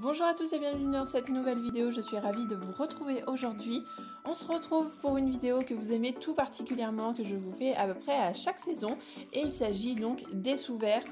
Bonjour à tous et bienvenue dans cette nouvelle vidéo, je suis ravie de vous retrouver aujourd'hui. On se retrouve pour une vidéo que vous aimez tout particulièrement, que je vous fais à peu près à chaque saison, et il s'agit donc des sous -verts.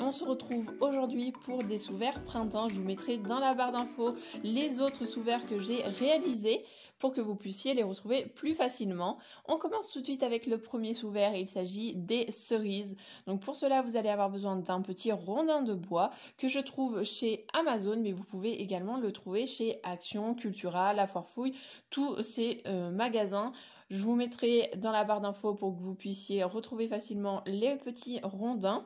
On se retrouve aujourd'hui pour des sous verts printemps. Je vous mettrai dans la barre d'infos les autres sous que j'ai réalisés pour que vous puissiez les retrouver plus facilement. On commence tout de suite avec le premier sous vert, il s'agit des cerises. Donc pour cela, vous allez avoir besoin d'un petit rondin de bois que je trouve chez Amazon, mais vous pouvez également le trouver chez Action, Cultura, La Forfouille, tous ces euh, magasins. Je vous mettrai dans la barre d'infos pour que vous puissiez retrouver facilement les petits rondins.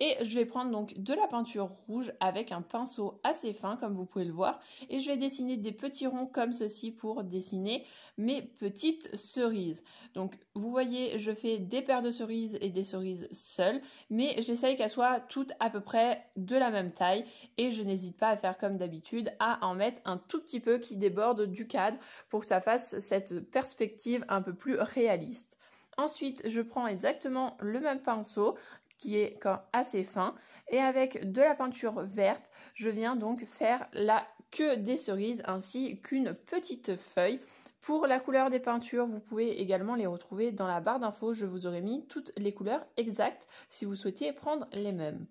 Et je vais prendre donc de la peinture rouge avec un pinceau assez fin comme vous pouvez le voir. Et je vais dessiner des petits ronds comme ceci pour dessiner mes petites cerises. Donc vous voyez, je fais des paires de cerises et des cerises seules, mais j'essaye qu'elles soient toutes à peu près de la même taille. Et je n'hésite pas à faire comme d'habitude, à en mettre un tout petit peu qui déborde du cadre pour que ça fasse cette perspective un peu plus réaliste. Ensuite, je prends exactement le même pinceau qui est assez fin. Et avec de la peinture verte, je viens donc faire la queue des cerises ainsi qu'une petite feuille. Pour la couleur des peintures, vous pouvez également les retrouver dans la barre d'infos. Je vous aurai mis toutes les couleurs exactes si vous souhaitez prendre les mêmes.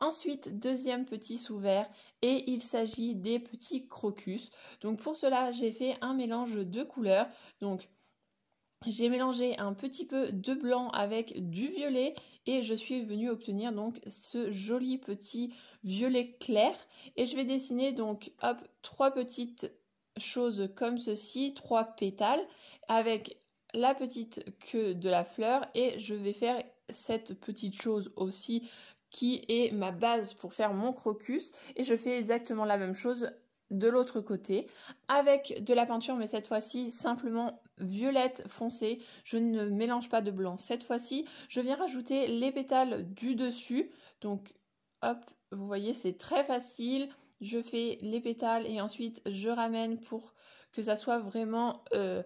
Ensuite, deuxième petit sous-vert et il s'agit des petits crocus. Donc pour cela, j'ai fait un mélange de couleurs. Donc j'ai mélangé un petit peu de blanc avec du violet et je suis venue obtenir donc ce joli petit violet clair. Et je vais dessiner donc hop trois petites choses comme ceci, trois pétales avec la petite queue de la fleur et je vais faire cette petite chose aussi qui est ma base pour faire mon crocus et je fais exactement la même chose de l'autre côté avec de la peinture mais cette fois-ci simplement violette foncée. Je ne mélange pas de blanc. Cette fois-ci, je viens rajouter les pétales du dessus. Donc hop, vous voyez, c'est très facile. Je fais les pétales et ensuite je ramène pour que ça soit vraiment euh,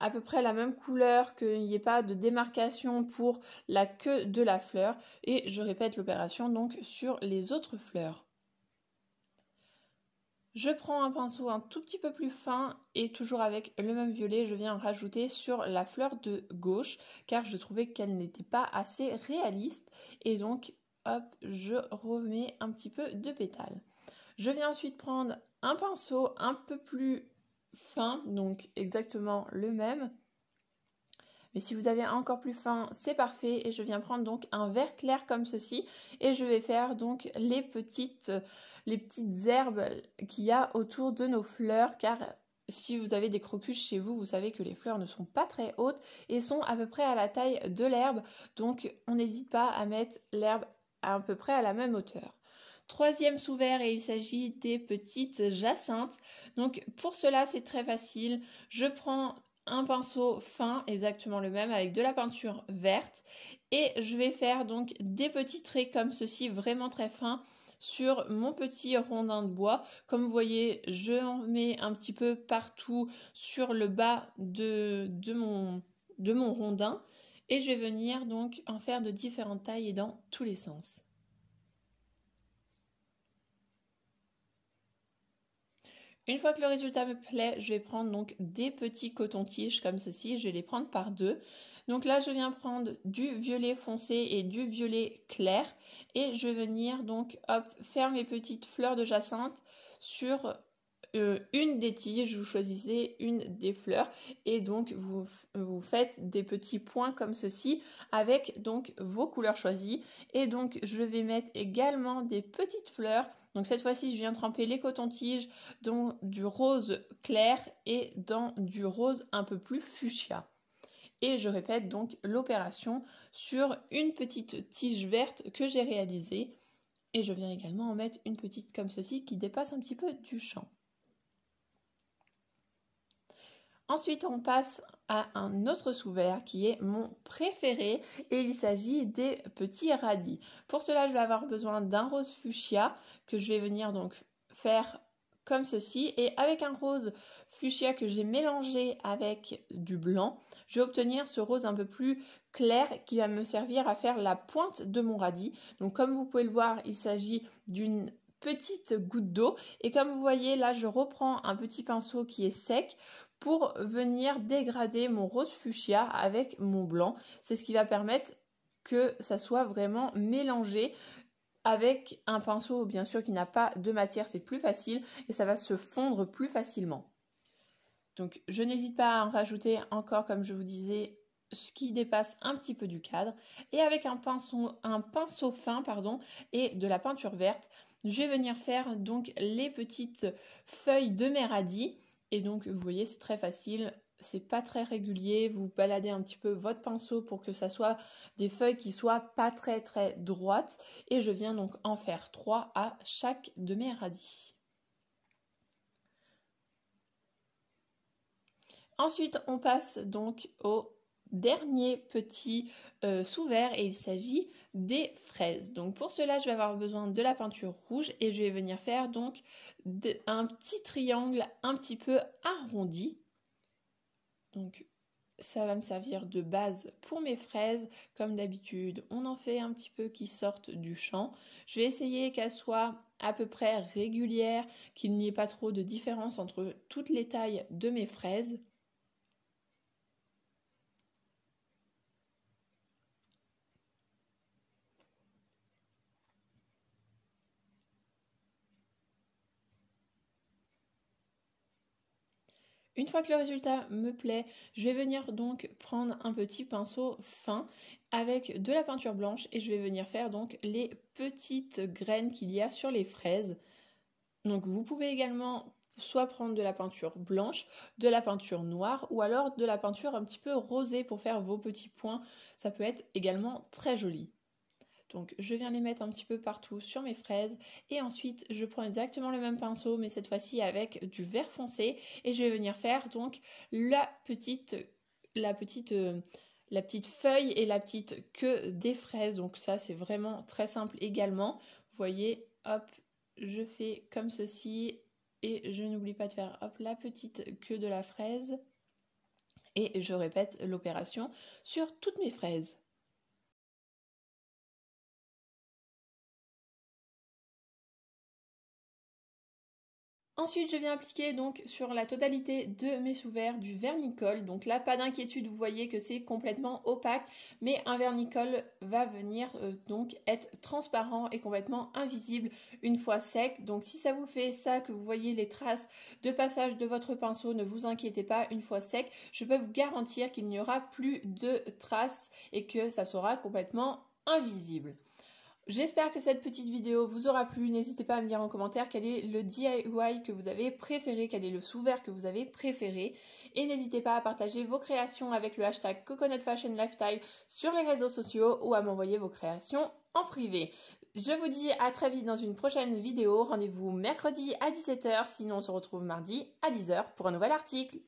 à peu près la même couleur, qu'il n'y ait pas de démarcation pour la queue de la fleur. Et je répète l'opération donc sur les autres fleurs. Je prends un pinceau un tout petit peu plus fin et toujours avec le même violet, je viens rajouter sur la fleur de gauche car je trouvais qu'elle n'était pas assez réaliste et donc hop, je remets un petit peu de pétales. Je viens ensuite prendre un pinceau un peu plus fin, donc exactement le même. Mais si vous avez encore plus fin, c'est parfait. Et je viens prendre donc un vert clair comme ceci. Et je vais faire donc les petites les petites herbes qu'il y a autour de nos fleurs, car si vous avez des crocus chez vous, vous savez que les fleurs ne sont pas très hautes et sont à peu près à la taille de l'herbe, donc on n'hésite pas à mettre l'herbe à peu près à la même hauteur. Troisième sous verre et il s'agit des petites jacinthes. Donc pour cela c'est très facile. Je prends un pinceau fin, exactement le même, avec de la peinture verte. Et je vais faire donc des petits traits comme ceci, vraiment très fins, sur mon petit rondin de bois. Comme vous voyez, je mets un petit peu partout sur le bas de, mon, de mon rondin. Et je vais venir donc en faire de différentes tailles et dans tous les sens. Une fois que le résultat me plaît, je vais prendre donc des petits cotons-tiges comme ceci. Je vais les prendre par deux. Donc là, je viens prendre du violet foncé et du violet clair. Et je vais venir donc, hop, faire mes petites fleurs de jacinthe sur euh, une des tiges, vous choisissez une des fleurs et donc vous, vous faites des petits points comme ceci avec donc vos couleurs choisies et donc je vais mettre également des petites fleurs donc cette fois-ci je viens tremper les cotons-tiges dans du rose clair et dans du rose un peu plus fuchsia et je répète donc l'opération sur une petite tige verte que j'ai réalisée et je viens également en mettre une petite comme ceci qui dépasse un petit peu du champ. Ensuite, on passe à un autre sous qui est mon préféré et il s'agit des petits radis. Pour cela, je vais avoir besoin d'un rose fuchsia que je vais venir donc faire comme ceci et avec un rose fuchsia que j'ai mélangé avec du blanc, je vais obtenir ce rose un peu plus clair qui va me servir à faire la pointe de mon radis. Donc comme vous pouvez le voir, il s'agit d'une petite goutte d'eau et comme vous voyez là je reprends un petit pinceau qui est sec pour venir dégrader mon rose fuchsia avec mon blanc. C'est ce qui va permettre que ça soit vraiment mélangé avec un pinceau bien sûr qui n'a pas de matière, c'est plus facile et ça va se fondre plus facilement. Donc je n'hésite pas à en rajouter encore comme je vous disais ce qui dépasse un petit peu du cadre et avec un pinceau, fin pardon et de la peinture verte, je vais venir faire donc les petites feuilles de mes et donc, vous voyez, c'est très facile. C'est pas très régulier. Vous baladez un petit peu votre pinceau pour que ça soit des feuilles qui soient pas très très droites. Et je viens donc en faire trois à chaque de mes radis. Ensuite, on passe donc au dernier petit euh, sous-vert et il s'agit des fraises. Donc pour cela, je vais avoir besoin de la peinture rouge et je vais venir faire donc un petit triangle un petit peu arrondi. Donc ça va me servir de base pour mes fraises. Comme d'habitude, on en fait un petit peu qui sortent du champ. Je vais essayer qu'elles soient à peu près régulières, qu'il n'y ait pas trop de différence entre toutes les tailles de mes fraises. Une fois que le résultat me plaît, je vais venir donc prendre un petit pinceau fin avec de la peinture blanche et je vais venir faire donc les petites graines qu'il y a sur les fraises. Donc vous pouvez également soit prendre de la peinture blanche, de la peinture noire ou alors de la peinture un petit peu rosée pour faire vos petits points. Ça peut être également très joli. Donc je viens les mettre un petit peu partout sur mes fraises et ensuite je prends exactement le même pinceau mais cette fois-ci avec du vert foncé et je vais venir faire donc la petite la petite euh, la petite feuille et la petite queue des fraises. Donc ça c'est vraiment très simple également. Vous voyez, hop, je fais comme ceci et je n'oublie pas de faire hop la petite queue de la fraise et je répète l'opération sur toutes mes fraises. Ensuite, je viens appliquer donc sur la totalité de mes sous du vernicole. Donc là, pas d'inquiétude, vous voyez que c'est complètement opaque, mais un vernicole va venir euh, donc être transparent et complètement invisible une fois sec. Donc si ça vous fait ça, que vous voyez les traces de passage de votre pinceau, ne vous inquiétez pas, une fois sec, je peux vous garantir qu'il n'y aura plus de traces et que ça sera complètement invisible. J'espère que cette petite vidéo vous aura plu. N'hésitez pas à me dire en commentaire quel est le DIY que vous avez préféré, quel est le sous-vert que vous avez préféré. Et n'hésitez pas à partager vos créations avec le hashtag Coconut Fashion Lifestyle sur les réseaux sociaux ou à m'envoyer vos créations en privé. Je vous dis à très vite dans une prochaine vidéo. Rendez-vous mercredi à 17h, sinon on se retrouve mardi à 10h pour un nouvel article.